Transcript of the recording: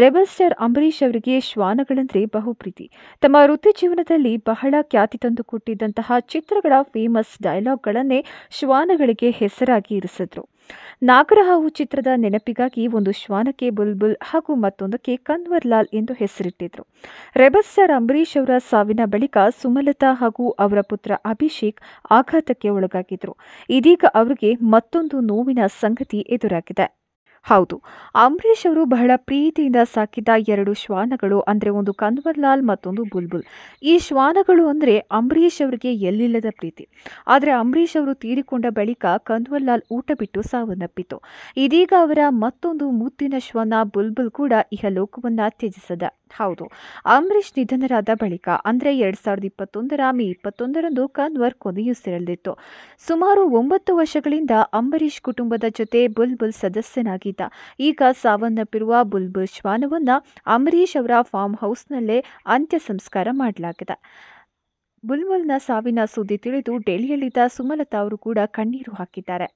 rebel star Ambareesh ಅವರಿಗೆ ಶ್ವಾನಗಳಂದ್ರೆ ಬಹುಪ್ರೀತಿ ತಮ್ಮ ವೃತ್ತಿ ಜೀವನದಲ್ಲಿ ಬಹಳ ಖ್ಯಾತಿ ತಂದುಕೊಟ್ಟಿದ್ದಂತಹ ಚಿತ್ರಗಳ ಫೇಮಸ್ ಡೈಲಾಗ್ಗಳನ್ನೇ ಶ್ವಾನಗಳಿಗೆ ಹೆಸರಾಗಿ ಇರಿಸಿದ್ರು ನಾಗರಹಾವು ಚಿತ್ರದ ನೆನಪಿಗಾಗಿ ಒಂದು ಶ್ವಾನಕ್ಕೆ ಬುಲ್ಬುಲ್ ಹಾಗೂ ಮತ್ತೊಂದಕ್ಕೆ ಕನ್ವರ್ ಲಾಲ್ ಎಂದು ಹೆಸರಿಟ್ಟಿದ್ರು ರೆಬಲ್ ಸ್ಟಾರ್ ಅಂಬರೀಷ್ ಅವರ ಸಾವಿನ ಬಳಿಕ ಸುಮಲತಾ ಹಾಗೂ ಅವರ ಪುತ್ರ ಅಭಿಷೇಕ್ ಆಘಾತಕ್ಕೆ ಒಳಗಾಗಿದ್ರು ಇದೀಗ ಅವರಿಗೆ ಮತ್ತೊಂದು ನೋವಿನ ಸಂಗತಿ ಎದುರಾಗಿದೆ ಹೌದು ಅಂಬರೀಷ್ ಅವರು ಬಹಳ ಪ್ರೀತಿಯಿಂದ ಸಾಕಿದ ಎರಡು ಶ್ವಾನಗಳು ಅಂದರೆ ಒಂದು ಕನ್ವರ್ಲಾಲ್ ಮತ್ತೊಂದು ಬುಲ್ಬುಲ್ ಈ ಶ್ವಾನಗಳು ಅಂದರೆ ಅಂಬರೀಷ್ ಅವರಿಗೆ ಎಲ್ಲಿಲ್ಲದ ಪ್ರೀತಿ ಆದರೆ ಅಂಬರೀಷ್ ಅವರು ತೀರಿಕೊಂಡ ಬಳಿಕ ಕನ್ವರ್ಲಾಲ್ ಊಟ ಬಿಟ್ಟು ಸಾವನ್ನಪ್ಪಿತು ಇದೀಗ ಅವರ ಮತ್ತೊಂದು ಮುತ್ತಿನ ಶ್ವಾನ ಬುಲ್ಬುಲ್ ಕೂಡ ಇಹ ಲೋಕವನ್ನು ತ್ಯಜಿಸದ ಹೌದು ಅಂಬರೀಷ್ ನಿಧನರಾದ ಬಳಿಕ ಅಂದರೆ ಎರಡು ಸಾವಿರದ ಇಪ್ಪತ್ತೊಂದರ ಮೇ ಇಪ್ಪತ್ತೊಂದರಂದು ಕನ್ವರ್ ಕೊನೆಯುಸಿರಲ್ದಿತ್ತು ಸುಮಾರು ಒಂಬತ್ತು ವರ್ಷಗಳಿಂದ ಅಂಬರೀಷ್ ಕುಟುಂಬದ ಜೊತೆ ಬುಲ್ಬುಲ್ ಸದಸ್ಯನಾಗಿದ್ದ ಈಗ ಸಾವನ್ನಪ್ಪಿರುವ ಬುಲ್ಬುಲ್ ಶ್ವಾನವನ್ನು ಅಂಬರೀಷ್ ಅವರ ಫಾರ್ಮ್ ಹೌಸ್ನಲ್ಲೇ ಅಂತ್ಯ ಸಂಸ್ಕಾರ ಮಾಡಲಾಗಿದೆ ಬುಲ್ಬುಲ್ನ ಸಾವಿನ ಸುದ್ದಿ ತಿಳಿದು ಡೆಲ್ಲಿಯಲ್ಲಿದ್ದ ಸುಮಲತಾ ಅವರು ಕೂಡ ಕಣ್ಣೀರು ಹಾಕಿದ್ದಾರೆ